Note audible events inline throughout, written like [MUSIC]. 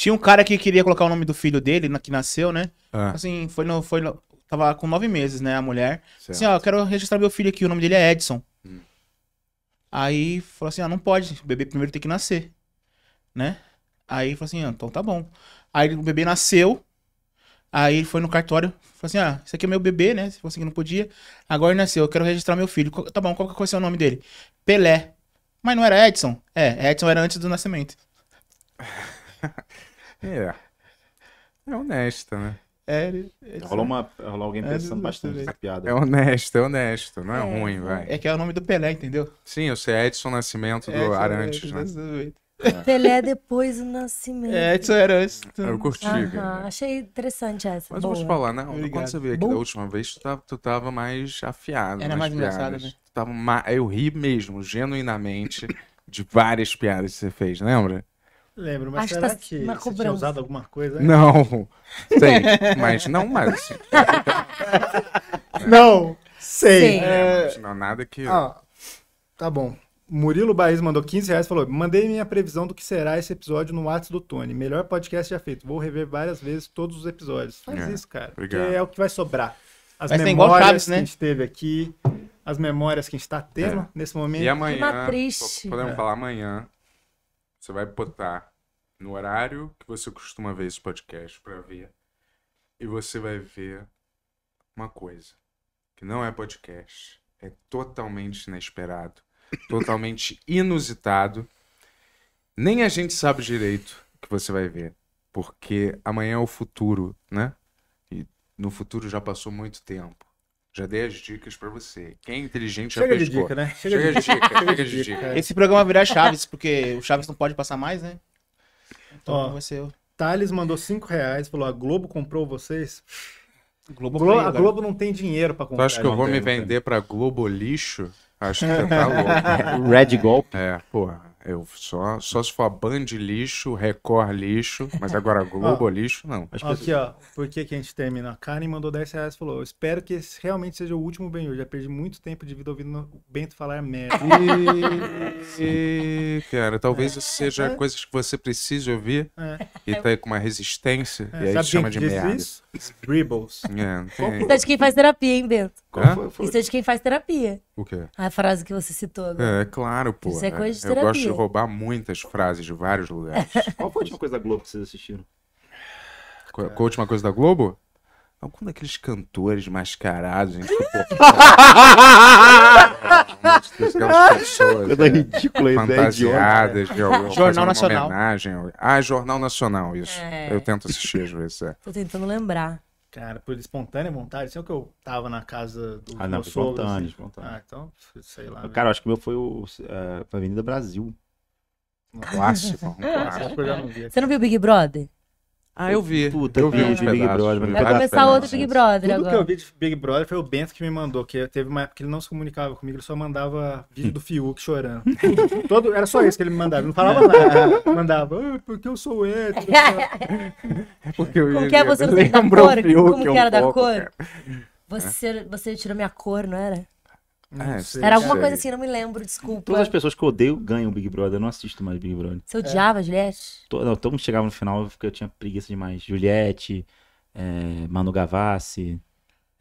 Tinha um cara que queria colocar o nome do filho dele, na- que nasceu, né? Ah. Assim, foi no, foi no- Tava com nove meses, né, a mulher. Assim, ó, eu quero registrar meu filho aqui, o nome dele é Edson. Hum. Aí falou assim, ah, não pode, o bebê primeiro tem que nascer, né? Aí falou assim, ah, então tá bom. Aí o bebê nasceu, aí ele foi no cartório, falou assim, ah, esse aqui é meu bebê, né? Você fosse assim que não podia, agora ele nasceu, eu quero registrar meu filho. Tá bom, qual que vai ser o nome dele? Pelé. Mas não era Edson? É, Edson era antes do nascimento. [LAUGHS] É. É honesto, né? É, rolou, uma, rolou alguém é, pensando bastante nessa piada. É honesto, é honesto, não é, é ruim, vai. É que é o nome do Pelé, entendeu? Sim, eu sei, é Edson Nascimento do é, Edson Arantes, né? É. Pelé depois do nascimento. É, isso era isso. Eu curti. Aham, achei interessante essa. Mas Boa. vou te falar, né? Obrigado. Quando você veio aqui da última vez, tu tava, tá, tu tava mais afiado. Era mais, mais engraçado, né? Tu tava Eu ri mesmo, genuinamente, de várias piadas que você fez, lembra? Lembro, mas Acho será tá que, que você tinha usado alguma coisa? Não, [LAUGHS] sei, mas não mais. Assim. não, sei. Sim. É, é não, nada que... Ah, tá bom. Murilo Baez mandou 15 reais e falou: Mandei minha previsão do que será esse episódio no WhatsApp do Tony. Melhor podcast já feito. Vou rever várias vezes todos os episódios. Faz é, isso, cara. Obrigado. Porque é o que vai sobrar. As Mas memórias Chaves, né? que a gente teve aqui, as memórias que a gente tá tendo é. nesse momento. E amanhã. Podemos é. falar amanhã. Você vai botar no horário que você costuma ver esse podcast para ver. E você vai ver uma coisa que não é podcast, é totalmente inesperado, [COUGHS] totalmente inusitado. Nem a gente sabe direito o que você vai ver, porque amanhã é o futuro, né? E no futuro já passou muito tempo. Já dei as dicas para você. Quem é inteligente Chega já pescou. Chega de dica, né? Chega, Chega de dica. dica. Chega de dica. Esse programa virar Chaves, porque o Chaves não pode passar mais, né? Então Ó, Thales mandou 5 reais, falou: a Globo comprou vocês? Globo Glo a né? Globo não tem dinheiro pra comprar. Tu acha que eu vou me vender pra Globo lixo? Acho que você tá [LAUGHS] louco. Red Golpe? É, porra. Eu só, só se for a Band lixo, Record lixo, mas agora [LAUGHS] Globo ó, lixo, não. Aqui, ó, por que, que a gente termina? A Karen mandou 10 reais e falou: Eu espero que esse realmente seja o último Ben -Hur. Já perdi muito tempo de vida ouvindo o Bento falar merda. E, e cara, talvez é. seja é. coisas que você precise ouvir é. e tá aí com uma resistência, é. e aí Sabe chama de merda. Isso? Dribbles. É, Isso é de quem faz terapia, hein, Bento? Qual foi, foi? Isso é de quem faz terapia. O quê? A frase que você citou agora. É, é claro, pô. Isso é coisa de terapia. Eu gosto de roubar muitas frases de vários lugares. Qual foi a última coisa da Globo que vocês assistiram? Qual, qual a última coisa da Globo? Algum daqueles cantores mascarados, gente. pessoas, Coisa ridícula, fantasiadas de algum, Jornal Nacional. Homenagem. Ah, Jornal Nacional, isso. É. Eu tento assistir às vezes. É. Tô tentando lembrar. Cara, por espontânea vontade, sei é o que eu tava na casa do ah, não, Espontâneo, assim. espontâneo. Ah, então, sei lá. Cara, né? acho que o meu foi o uh, Avenida Brasil. Um clássico, um [LAUGHS] clássico. Você não viu Big Brother? Ah, eu vi. Puta, eu vi é. Big Brother. Né? Vai pedaço, começar outro Big Brother Tudo agora. que eu vi de Big Brother foi o Bento que me mandou, que teve uma época que ele não se comunicava comigo, ele só mandava vídeo do Fiuk chorando. [LAUGHS] Todo, era só isso que ele me mandava, não falava nada. [LAUGHS] Mandava, porque eu sou hétero. [LAUGHS] É porque eu, Como que é você não da cor? Como que era um da pouco, cor? Cara. Você, você tirou minha cor, não era? É, sei, Era alguma sei. coisa assim, não me lembro, desculpa. Todas as pessoas que eu odeio ganham Big Brother, eu não assisto mais Big Brother. Você é. odiava, é. Juliette? Todo, não, todo mundo chegava no final porque eu tinha preguiça demais. Juliette, é, Manu Gavassi.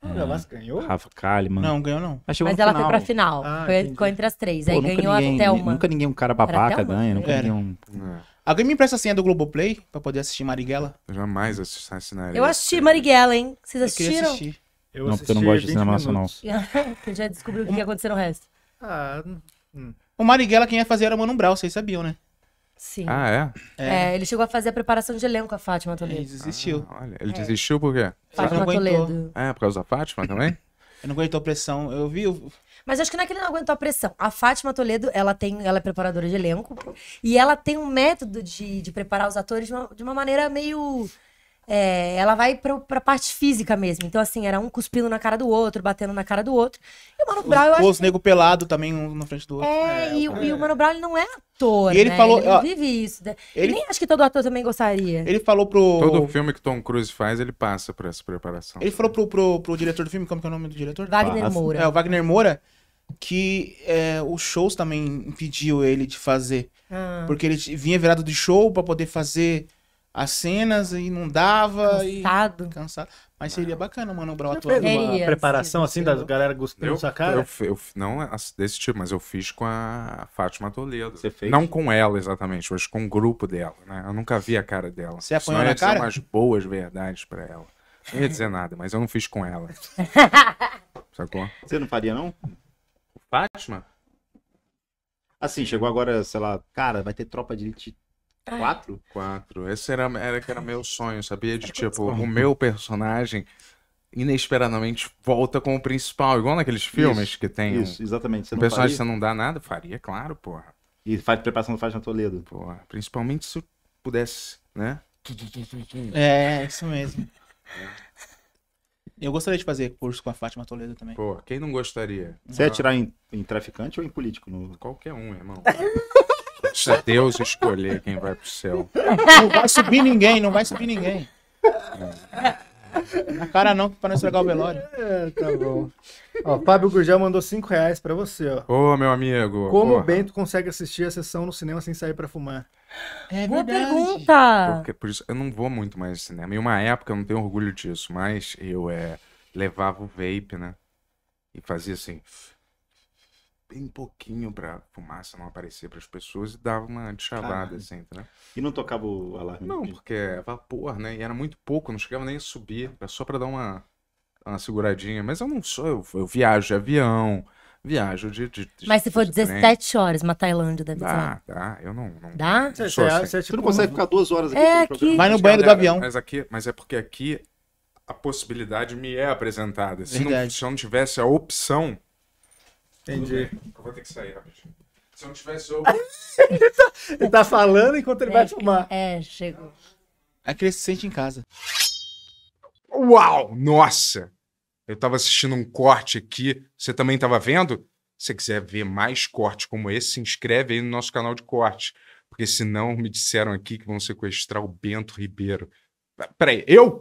Manu é, Gavassi ganhou? Rafa Kalimann. Não, ganhou não. Mas, Mas ela final. foi pra final. Ah, foi, ficou entre as três. Pô, aí ganhou ninguém, a Thelma. Nunca ninguém um cara babaca ganha, nunca Era. ninguém um. É. Alguém me empresta a senha do Globoplay pra poder assistir Marighella? Eu jamais assassinaria. Eu assisti Marighella, hein? Vocês assistiram? Eu assistir. Eu não, porque eu não gosto de cinema nacional. [LAUGHS] Você já descobriu o que ia acontecer no resto. Ah. Hum, hum. O Marighella, quem ia fazer era o Mano Brown, vocês sabiam, né? Sim. Ah, é? é? é? ele chegou a fazer a preparação de elenco, a Fátima Toledo. Ele desistiu. Ah, olha, ele é. desistiu por quê? Fátima Toledo. É, por causa da Fátima também? [LAUGHS] eu não aguentou a pressão. Eu vi. Eu... Mas acho que não é que ele não aguentou a pressão. A Fátima Toledo, ela tem, ela é preparadora de elenco e ela tem um método de, de preparar os atores de uma, de uma maneira meio é, ela vai pra, pra parte física mesmo. Então, assim, era um cuspindo na cara do outro, batendo na cara do outro. E o Mano Brown, eu acho. Os que... nego pelado também, um na frente do outro. É, é e, o, e, o é. Mano Brown ele não é ator. E ele né? falou. Ele ó, vive isso. Né? Ele... nem acho que todo ator também gostaria. Ele falou pro. Todo filme que Tom Cruise faz, ele passa por essa preparação. Ele falou pro, pro, pro diretor do filme, como que é o nome do diretor? Wagner Passa. Moura. É, o Wagner Moura que é, os shows também impediu ele de fazer. Ah. Porque ele vinha virado de show para poder fazer as cenas e não dava. Cansado. E... Cansado. Mas seria bacana manobrar o ator. Fez uma preparação assim da galera da sua cara? Eu, eu, não desse tipo, mas eu fiz com a Fátima Toledo. Você fez? Não com ela exatamente, mas com o grupo dela, né? Eu nunca vi a cara dela. Você apanhou na cara? umas boas verdades para ela. Não ia dizer nada, mas eu não fiz com ela. [LAUGHS] Sacou? Você não faria, não? Fátima? Assim, chegou agora, sei lá, cara, vai ter tropa de elite Quatro? Quatro. Esse era, era, era meu sonho, sabia? De tipo, o meu personagem inesperadamente volta como principal, igual naqueles filmes isso, que tem. Isso, exatamente. Você um personagem faria? você não dá nada, faria, claro, porra. E faz preparação do Fátima Toledo. Porra, principalmente se eu pudesse, né? É, [LAUGHS] isso mesmo. Eu gostaria de fazer curso com a Fátima Toledo também. Pô, quem não gostaria? Você ia ah. tirar em, em traficante ou em político? No... Qualquer um, irmão. [LAUGHS] Se Deus escolher quem vai pro céu. Não vai subir ninguém, não vai subir ninguém. Na é cara não, pra não estragar o velório. É, tá bom. Ó, Fábio Gurgel mandou 5 reais pra você, ó. Ô, meu amigo. Como porra. o Bento consegue assistir a sessão no cinema sem sair pra fumar? É Boa verdade. pergunta! Porque, por isso, eu não vou muito mais ao cinema. Em uma época eu não tenho orgulho disso, mas eu é, levava o vape, né? E fazia assim bem pouquinho pra fumaça não aparecer para as pessoas e dava uma deschavada, assim, né? E não tocava o alarme? Não, porque é vapor, né? E era muito pouco, não chegava nem a subir, era só para dar uma, uma seguradinha. Mas eu não sou, eu, eu viajo de avião, viajo de. de, de Mas se for de 17 horas, uma Tailândia deve Ah, dá, eu não. não Dá? É, assim. é você, não tipo consegue ficar duas horas aqui. É aqui. Vai no banheiro do avião. Mas, aqui, mas é porque aqui a possibilidade me é apresentada. Se não, se eu não tivesse a opção, Entendi. eu vou ter que sair rapidinho. Se eu não tivesse eu. [LAUGHS] ele, tá, ele tá falando enquanto ele vai fumar. É, é, chegou. É que ele se sente em casa. Uau! Nossa! Eu tava assistindo um corte aqui. Você também tava vendo? Se você quiser ver mais cortes como esse, se inscreve aí no nosso canal de cortes. Porque senão me disseram aqui que vão sequestrar o Bento Ribeiro. Peraí, eu?